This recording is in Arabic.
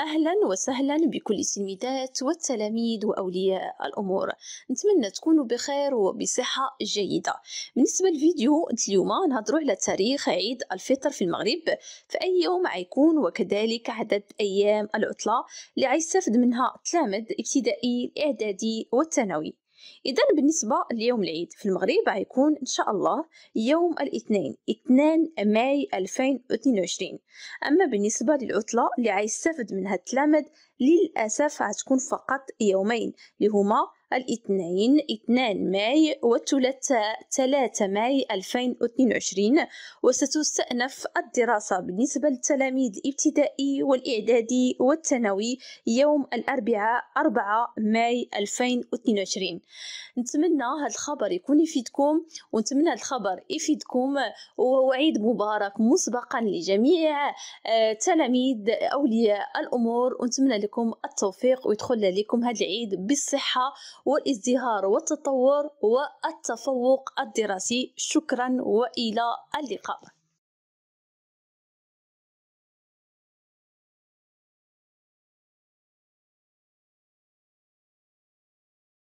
أهلا وسهلا بكل التلميذات والتلاميذ وأولياء الأمور نتمنى تكونوا بخير وبصحة جيدة بالنسبة للفيديو اليوم نهضروا على تاريخ عيد الفطر في المغرب في أي يوم عيكون وكذلك عدد أيام العطلة اللي عيستافد منها التلامد الابتدائي الإعدادي والثانوي إذا بالنسبة ليوم العيد في المغرب غيكون إن شاء الله يوم الاثنين 2 ماي 2022 أما بالنسبة للعطلة اللي غيستافد منها التلامذ للأسف غتكون فقط يومين اللي هما الاثنين 2 ماي والثلاثاء 3 ماي 2022 وستستأنف الدراسة بالنسبة للتلاميذ الابتدائي والإعدادي والثانوي يوم الأربعاء 4 ماي 2022 نتمنى هذا الخبر يكون يفيدكم ونتمنى هذا الخبر يفيدكم وهو عيد مبارك مسبقا لجميع آه، تلاميذ أولياء الأمور ونتمنى لكم التوفيق ويدخل لكم هذا العيد بالصحة والازدهار والتطور والتفوق الدراسي شكرا والى اللقاء